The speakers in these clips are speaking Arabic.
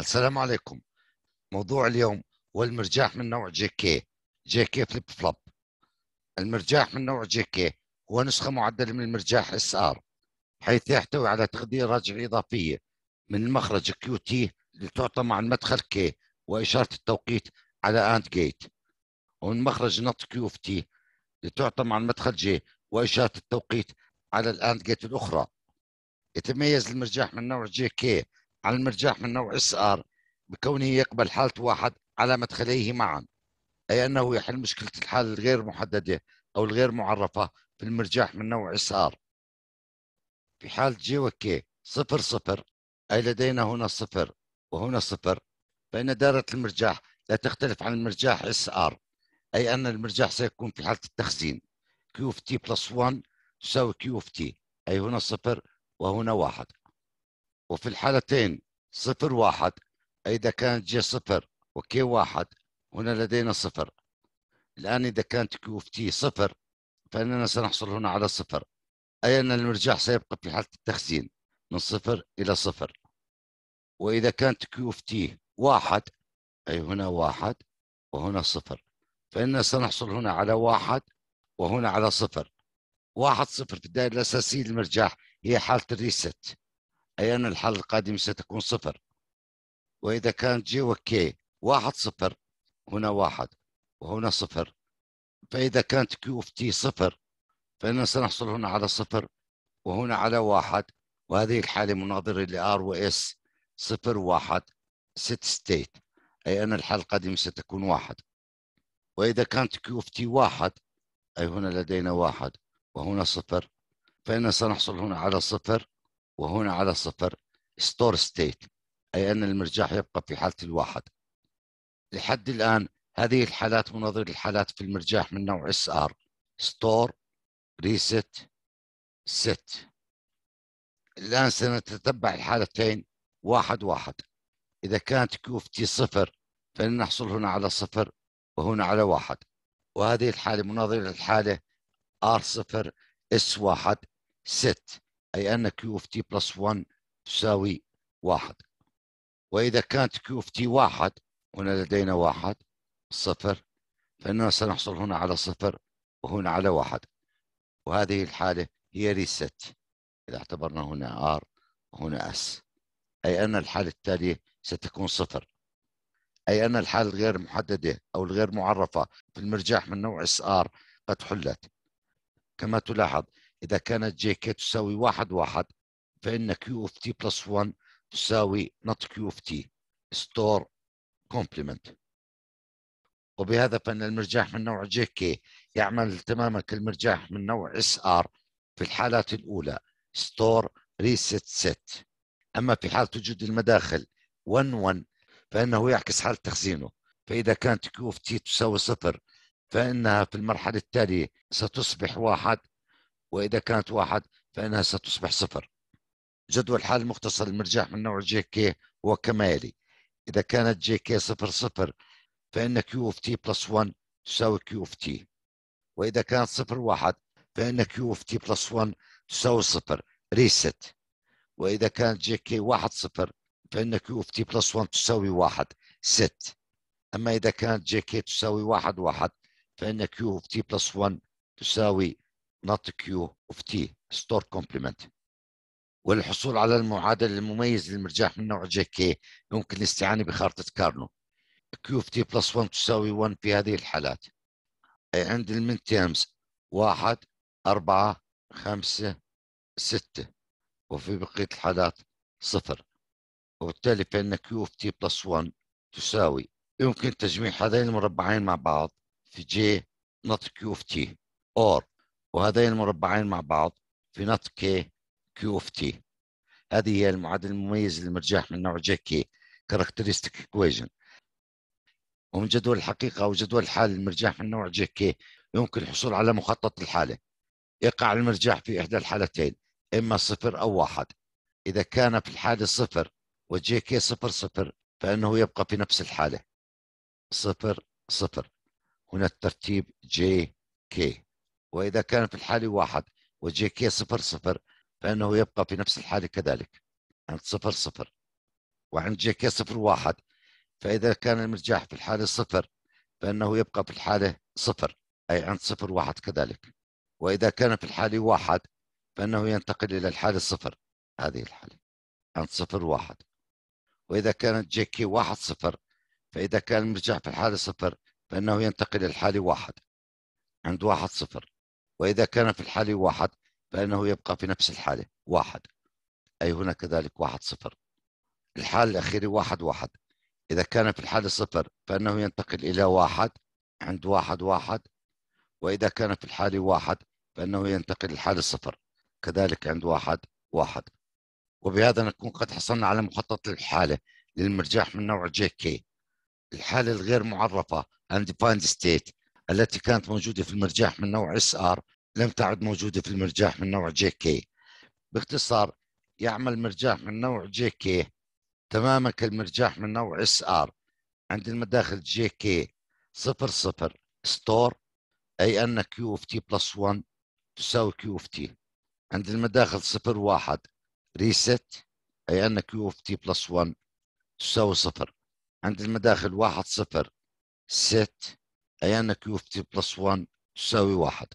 السلام عليكم موضوع اليوم والمرجاح من نوع جي كي جي كي فليب فلوب المرجاح من نوع جي كي هو نسخة معدلة من المرجاح اس ار حيث يحتوي على تغذية راجع إضافية من مخرج كيو تي لتعطى مع المدخل كي وإشارة التوقيت على اند جيت ومن مخرج نط كيو تي لتعطى مع المدخل جي وإشارة التوقيت على الاند جيت الأخرى يتميز المرجاح من نوع جي كي على المرجاح من نوع اس ار بكونه يقبل حالة واحد على مدخليه معا أي أنه يحل مشكلة الحالة الغير محددة أو الغير معرفة في المرجاح من نوع اس ار في حالة جي وكي صفر صفر أي لدينا هنا صفر وهنا صفر فإن دائرة المرجاح لا تختلف عن المرجاح اس ار أي أن المرجاح سيكون في حالة التخزين كيو اوف تي بلس 1 تساوي كيو اوف تي أي هنا صفر وهنا واحد وفي الحالتين صفر واحد إذا كانت جي صفر وكي واحد هنا لدينا صفر الآن إذا كانت كيو اوف تي صفر فإننا سنحصل هنا على صفر أي أن المرجاح سيبقى في حالة التخزين من صفر إلى صفر وإذا كانت كيو اوف تي واحد أي هنا واحد وهنا صفر فإننا سنحصل هنا على واحد وهنا على صفر واحد صفر في الدائرة الأساسية للمرجاح هي حالة الريست ان الحل القادم ستكون صفر وإذا كانت جي وكي واحد صفر هنا واحد وهنا صفر فإذا كانت كيو اوف تي صفر فإننا سنحصل هنا على صفر وهنا على واحد وهذه الحالة مناظرة لآر وإس صفر واحد ست ستيت أي أن الحل القادم ستكون واحد وإذا كانت كيو اوف تي واحد أي هنا لدينا واحد وهنا صفر فإننا سنحصل هنا على صفر وهنا على صفر ستور ستيت أي أن المرجاح يبقى في حالة الواحد لحد الآن هذه الحالات مناظره الحالات في المرجاح من نوع اس ار ستور ريست ست الآن سنتتبع الحالتين واحد واحد إذا كانت كيو اف تي صفر فلنحصل هنا على صفر وهنا على واحد وهذه الحالة مناظرة الحالة ار صفر اس واحد ست أي أن Q of T plus 1 تساوي 1 وإذا كانت Q of T 1 هنا لدينا 1 صفر فإننا سنحصل هنا على 0 وهنا على 1 وهذه الحالة هي ريست إذا اعتبرنا هنا R وهنا S أي أن الحالة التالية ستكون 0 أي أن الحالة الغير محددة أو الغير معرفة في المرجح من نوع اس ار قد حلت كما تلاحظ إذا كانت جي كي تساوي واحد واحد فإن كيو اوف تي بلس 1 تساوي نوت كيو اوف تي ستور كومبلمنت وبهذا فإن المرجاح من نوع جي كي يعمل تماما كالمرجاح من نوع اس ار في الحالات الأولى ستور ريست ست أما في حالة وجود المداخل 1 1 فإنه يعكس حالة تخزينه فإذا كانت كيو اوف تي تساوي صفر فإنها في المرحلة التالية ستصبح واحد وإذا كانت واحد فإنها ستصبح صفر جدول حال المختصر المرجاح من نوع جي كي هو كما يلي إذا كانت جي كي صفر صفر فإن كيو اوف تي بلس 1 تساوي كيو اوف تي وإذا كانت صفر واحد فإن كيو اوف تي بلس 1 تساوي صفر ريست وإذا كانت جي كي واحد صفر فإن كيو اوف تي بلس 1 تساوي واحد ست أما إذا كانت جي كي تساوي واحد واحد فإن كيو اوف تي بلس 1 تساوي not Q of T store complement والحصول على المعادل المميز للمرجاح من نوع جي كي يمكن الاستعانة بخارطة كارنو Q of T plus 1 تساوي 1 في هذه الحالات أي عند المين تيرمز 1 4 5 6 وفي بقية الحالات 0 وبالتالي فإن Q of T plus 1 تساوي يمكن تجميع هذين المربعين مع بعض في جي not Q of T or وهذين المربعين مع بعض في نط كي كيو اوف تي هذه هي المعادله المميزه للمرجاح من نوع جي كي كاركترستيك ايكويجن ومن جدول الحقيقه او جدول الحال المرجاح من نوع جي كي يمكن الحصول على مخطط الحاله يقع المرجاح في احدى الحالتين اما صفر او واحد اذا كان في الحاله صفر وجي كي صفر صفر فانه يبقى في نفس الحاله صفر صفر هنا الترتيب جي كي وإذا كان في الحالة واحد وجي كي صفر صفر فإنه يبقى في نفس الحالة كذلك عند صفر صفر وعند جي كي صفر واحد فإذا كان المرجاح في الحالة صفر فإنه يبقى في الحالة صفر أي عند صفر واحد كذلك وإذا كان في الحالة واحد فإنه ينتقل إلى الحالة صفر هذه الحالة عند صفر واحد وإذا كانت جي كي واحد صفر فإذا كان المرجاح في الحالة صفر فإنه ينتقل إلى الحالة واحد عند واحد صفر وإذا كان في الحالة واحد فإنه يبقى في نفس الحالة واحد أي هنا كذلك واحد صفر الحالة الأخيرة واحد واحد إذا كان في الحالة صفر فإنه ينتقل إلى واحد عند واحد واحد وإذا كان في الحالة واحد فإنه ينتقل الحالة صفر كذلك عند واحد واحد وبهذا نكون قد حصلنا على مخطط للحالة للمرجاح من نوع جي كي الحالة الغير معرفة undefined state التي كانت موجودة في المرجاح من نوع اس ار لم تعد موجودة في المرجاح من نوع جي كي باختصار يعمل مرجاح من نوع جي كي تماما كالمرجاح من نوع اس ار عند المداخل جي كي 00 ستور اي ان كيو اوف تي بلس 1 تساوي كيو اوف تي عند المداخل 01 ريست اي ان كيو اوف تي بلس 1 تساوي صفر عند المداخل واحد صفر ست اي ان كيو اوف تي بلس 1 تساوي 1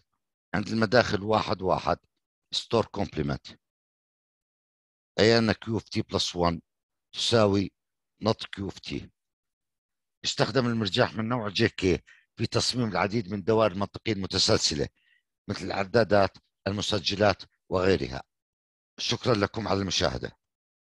عند المداخل واحد واحد ستور كومبلمنت ان كيو اوف تي بلس 1 تساوي نط كيو اوف تي استخدم المرجاح من نوع جي كي في تصميم العديد من الدوائر المنطقية المتسلسلة مثل العدادات المسجلات وغيرها شكرا لكم على المشاهدة